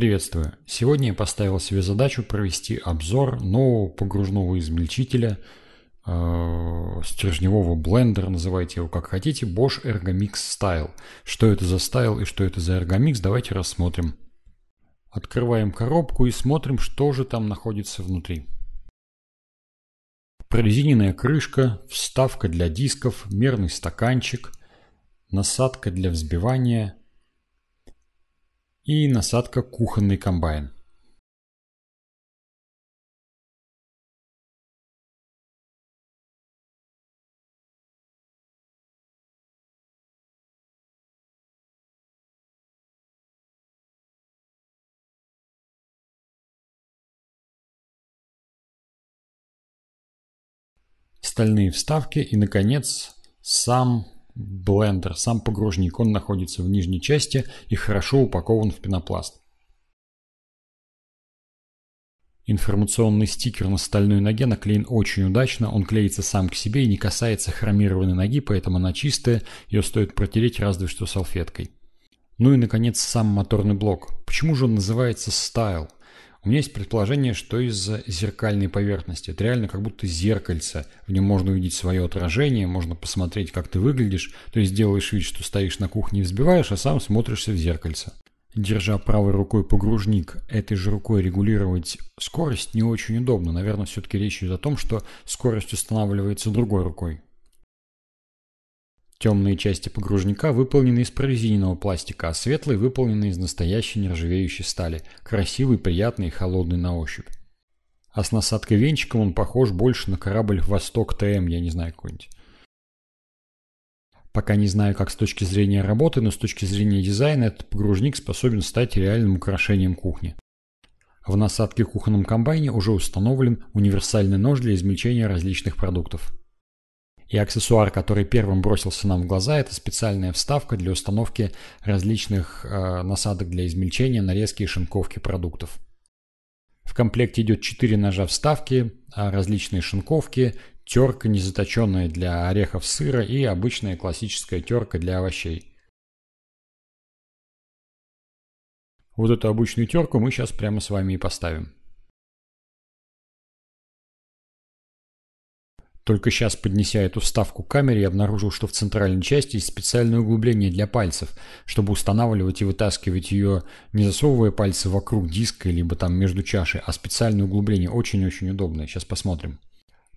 Приветствую! Сегодня я поставил себе задачу провести обзор нового погружного измельчителя э, стержневого блендера, называйте его как хотите, Bosch Ergomix Style. Что это за стайл и что это за Ergomix, давайте рассмотрим. Открываем коробку и смотрим, что же там находится внутри. Прорезиненная крышка, вставка для дисков, мерный стаканчик, насадка для взбивания – и насадка кухонный комбайн. стальные вставки и, наконец, сам Блендер Сам погружник, он находится в нижней части и хорошо упакован в пенопласт. Информационный стикер на стальной ноге наклеен очень удачно, он клеится сам к себе и не касается хромированной ноги, поэтому она чистая, ее стоит протереть разве что салфеткой. Ну и, наконец, сам моторный блок. Почему же он называется Style? У меня есть предположение, что из-за зеркальной поверхности. Это реально как будто зеркальце. В нем можно увидеть свое отражение, можно посмотреть, как ты выглядишь. То есть делаешь вид, что стоишь на кухне и взбиваешь, а сам смотришься в зеркальце. Держа правой рукой погружник, этой же рукой регулировать скорость не очень удобно. Наверное, все-таки речь идет о том, что скорость устанавливается другой рукой. Темные части погружника выполнены из прорезиненного пластика, а светлые выполнены из настоящей нержавеющей стали, красивый, приятный и холодный на ощупь. А с насадкой венчиком он похож больше на корабль «Восток ТМ», я не знаю, какой-нибудь. Пока не знаю, как с точки зрения работы, но с точки зрения дизайна этот погружник способен стать реальным украшением кухни. В насадке кухонном комбайне уже установлен универсальный нож для измельчения различных продуктов. И аксессуар, который первым бросился нам в глаза, это специальная вставка для установки различных э, насадок для измельчения, нарезки и шинковки продуктов. В комплекте идет 4 ножа вставки, а, различные шинковки, терка незаточенная для орехов сыра и обычная классическая терка для овощей. Вот эту обычную терку мы сейчас прямо с вами и поставим. Только сейчас, поднеся эту вставку к камере, я обнаружил, что в центральной части есть специальное углубление для пальцев, чтобы устанавливать и вытаскивать ее, не засовывая пальцы вокруг диска, либо там между чашей, а специальное углубление очень-очень удобное. Сейчас посмотрим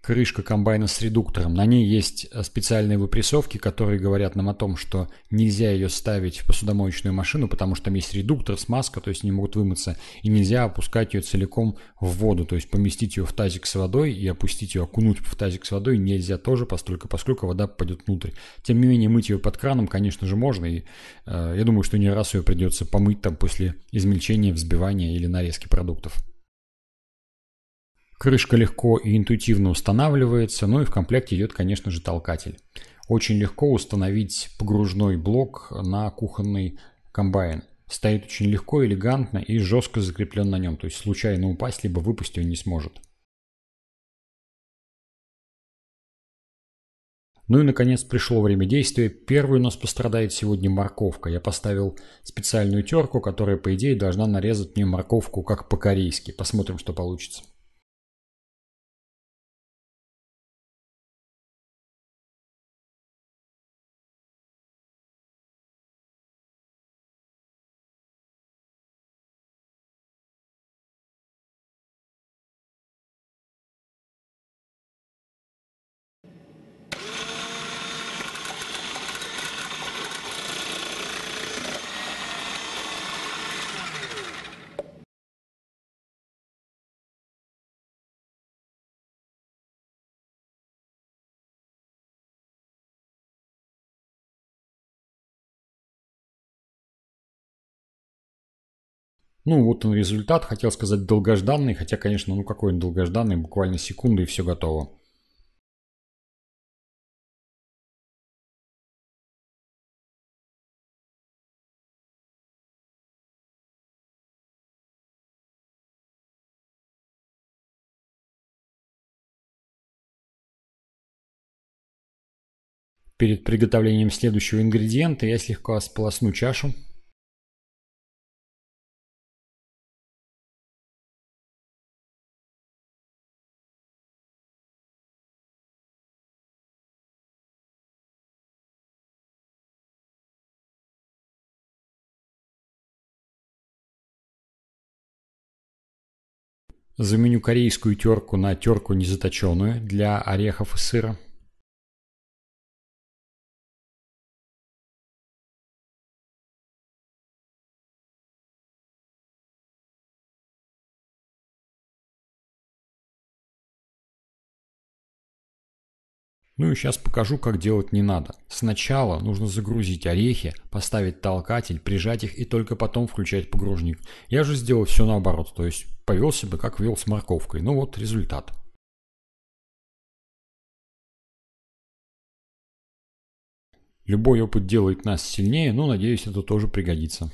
крышка комбайна с редуктором. На ней есть э, специальные выпрессовки, которые говорят нам о том, что нельзя ее ставить в посудомоечную машину, потому что там есть редуктор, смазка, то есть они могут вымыться. И нельзя опускать ее целиком в воду, то есть поместить ее в тазик с водой и опустить ее, окунуть в тазик с водой нельзя тоже, поскольку, поскольку вода попадет внутрь. Тем не менее, мыть ее под краном, конечно же, можно. И э, я думаю, что не раз ее придется помыть там после измельчения, взбивания или нарезки продуктов. Крышка легко и интуитивно устанавливается, ну и в комплекте идет, конечно же, толкатель. Очень легко установить погружной блок на кухонный комбайн. Стоит очень легко, элегантно и жестко закреплен на нем, то есть случайно упасть, либо выпасть он не сможет. Ну и, наконец, пришло время действия. Первый у нас пострадает сегодня морковка. Я поставил специальную терку, которая, по идее, должна нарезать мне морковку как по-корейски. Посмотрим, что получится. Ну, вот он результат, хотел сказать долгожданный, хотя, конечно, ну какой он долгожданный, буквально секунды и все готово. Перед приготовлением следующего ингредиента я слегка сполосну чашу, Заменю корейскую терку на терку незаточенную для орехов и сыра. Ну и сейчас покажу, как делать не надо. Сначала нужно загрузить орехи, поставить толкатель, прижать их и только потом включать погружник. Я же сделал все наоборот, то есть повел себя как вел с морковкой. Ну вот результат. Любой опыт делает нас сильнее, но надеюсь это тоже пригодится.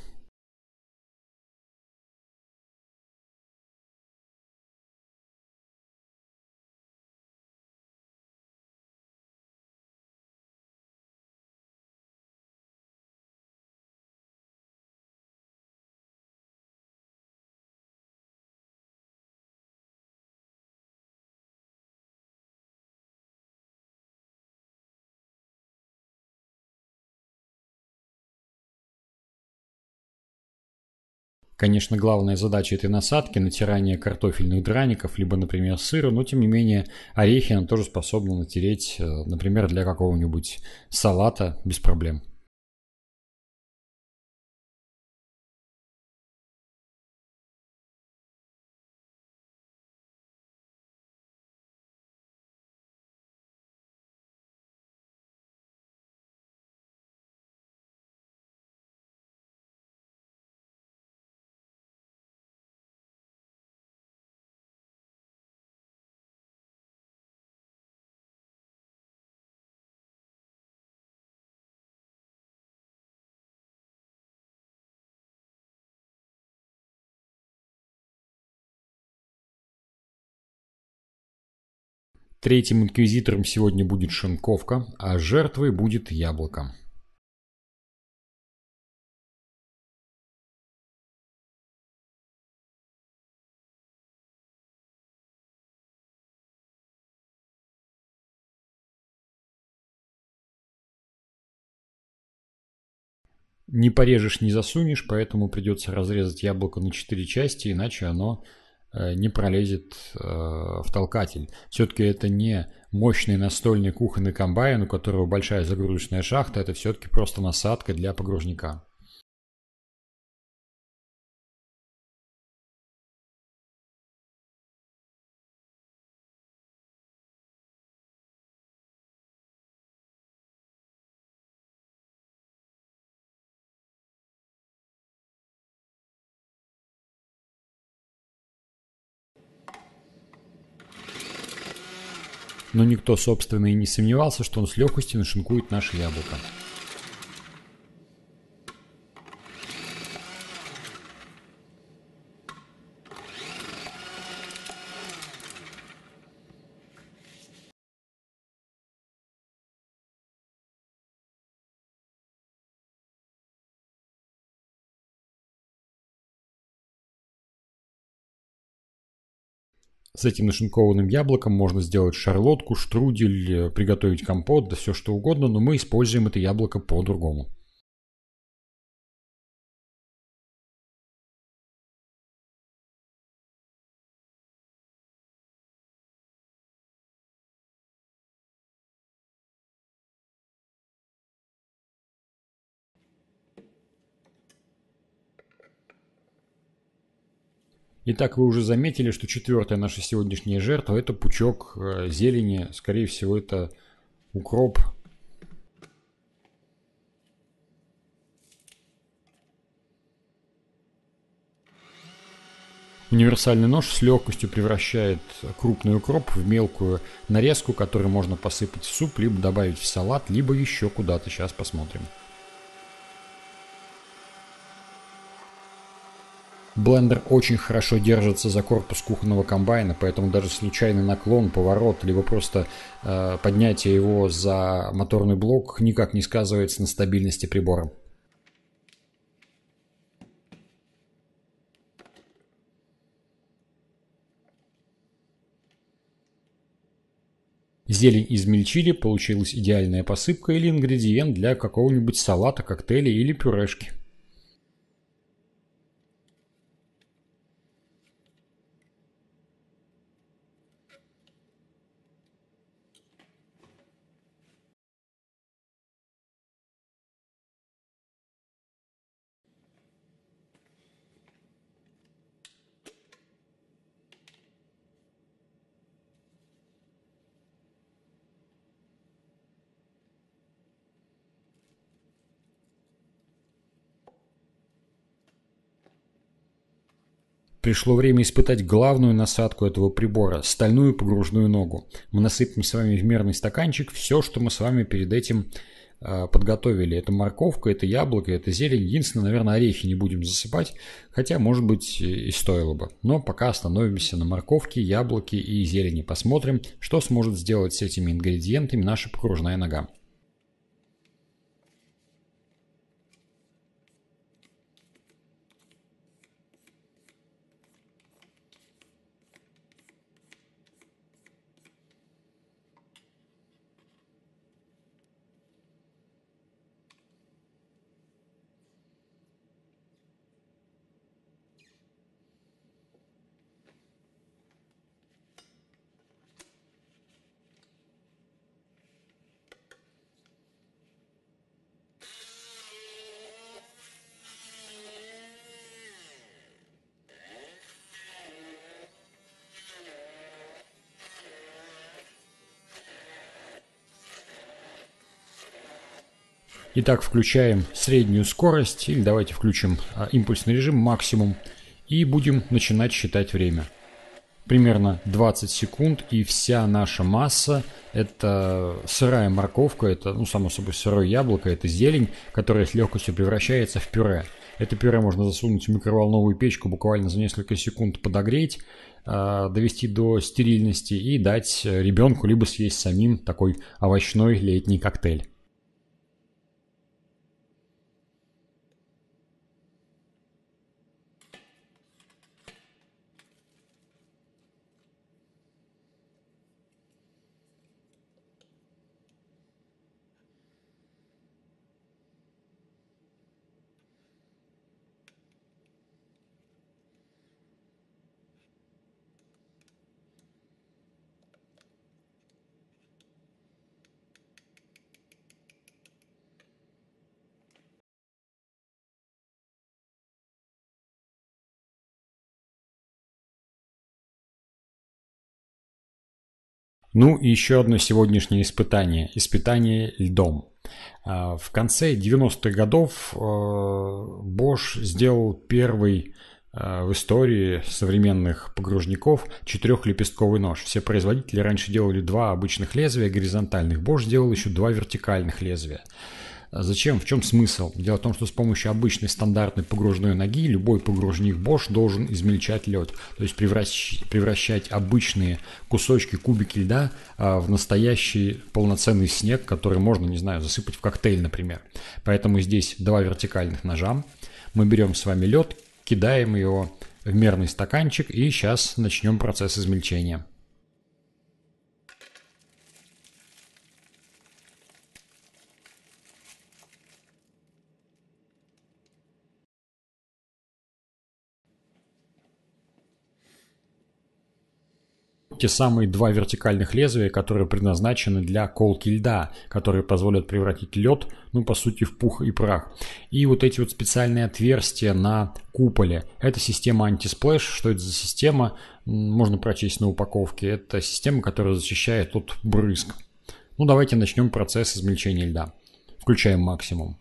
Конечно, главная задача этой насадки – натирание картофельных драников, либо, например, сыра, но, тем не менее, орехи она тоже способна натереть, э, например, для какого-нибудь салата без проблем. Третьим инквизитором сегодня будет шинковка, а жертвой будет яблоко. Не порежешь, не засунешь, поэтому придется разрезать яблоко на четыре части, иначе оно Э, не пролезет э, в толкатель. Все-таки это не мощный настольный кухонный комбайн, у которого большая загрузочная шахта, это все-таки просто насадка для погружника. но никто, собственно, и не сомневался, что он с легкостью нашинкует наше яблоко. С этим нашинкованным яблоком можно сделать шарлотку, штрудель, э, приготовить компот, да все что угодно, но мы используем это яблоко по-другому. Итак, вы уже заметили, что четвертая наша сегодняшняя жертва – это пучок э, зелени. Скорее всего, это укроп. Универсальный нож с легкостью превращает крупный укроп в мелкую нарезку, которую можно посыпать в суп, либо добавить в салат, либо еще куда-то. Сейчас посмотрим. Блендер очень хорошо держится за корпус кухонного комбайна, поэтому даже случайный наклон, поворот, либо просто э, поднятие его за моторный блок никак не сказывается на стабильности прибора. Зелень измельчили, получилась идеальная посыпка или ингредиент для какого-нибудь салата, коктейля или пюрешки. Пришло время испытать главную насадку этого прибора – стальную погружную ногу. Мы насыпем с вами в мерный стаканчик все, что мы с вами перед этим а, подготовили. Это морковка, это яблоко, это зелень. Единственное, наверное, орехи не будем засыпать, хотя, может быть, и стоило бы. Но пока остановимся на морковке, яблоке и зелени. Посмотрим, что сможет сделать с этими ингредиентами наша погружная нога. Итак, включаем среднюю скорость, или давайте включим а, импульсный режим максимум, и будем начинать считать время. Примерно 20 секунд, и вся наша масса – это сырая морковка, это, ну, само собой, сырое яблоко, это зелень, которая с легкостью превращается в пюре. Это пюре можно засунуть в микроволновую печку, буквально за несколько секунд подогреть, а, довести до стерильности и дать ребенку либо съесть самим такой овощной летний коктейль. Ну и еще одно сегодняшнее испытание. Испытание льдом. А, в конце 90-х годов Bosch э, сделал первый э, в истории современных погружников четырехлепестковый нож. Все производители раньше делали два обычных лезвия горизонтальных. Bosch сделал еще два вертикальных лезвия. А зачем? В чем смысл? Дело в том, что с помощью обычной стандартной погружной ноги любой погружник Bosch должен измельчать лед, то есть превращ... превращать обычные кусочки, кубики льда а, в настоящий полноценный снег, который можно, не знаю, засыпать в коктейль, например. Поэтому здесь два вертикальных ножа. Мы берем с вами лед, кидаем его в мерный стаканчик и сейчас начнем процесс измельчения. те самые два вертикальных лезвия, которые предназначены для колки льда, которые позволят превратить лед, ну, по сути, в пух и прах. И вот эти вот специальные отверстия на куполе. Это система антисплэш. Что это за система? Можно прочесть на упаковке. Это система, которая защищает от брызг. Ну, давайте начнем процесс измельчения льда. Включаем максимум.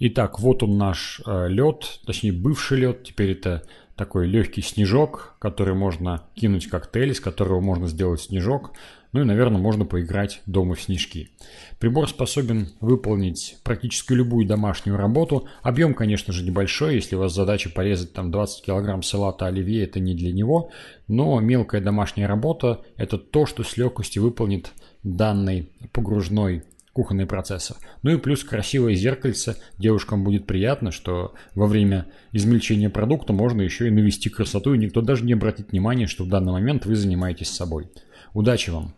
Итак, вот он наш э, лед, точнее бывший лед, теперь это такой легкий снежок, который можно кинуть в коктейль, из которого можно сделать снежок. Ну и, наверное, можно поиграть дома в снежки. Прибор способен выполнить практически любую домашнюю работу. Объем, конечно же, небольшой. Если у вас задача порезать там 20 килограмм салата оливье, это не для него. Но мелкая домашняя работа – это то, что с легкостью выполнит данный погружной кухонные процессы. Ну и плюс красивое зеркальце. Девушкам будет приятно, что во время измельчения продукта можно еще и навести красоту, и никто даже не обратит внимания, что в данный момент вы занимаетесь собой. Удачи вам!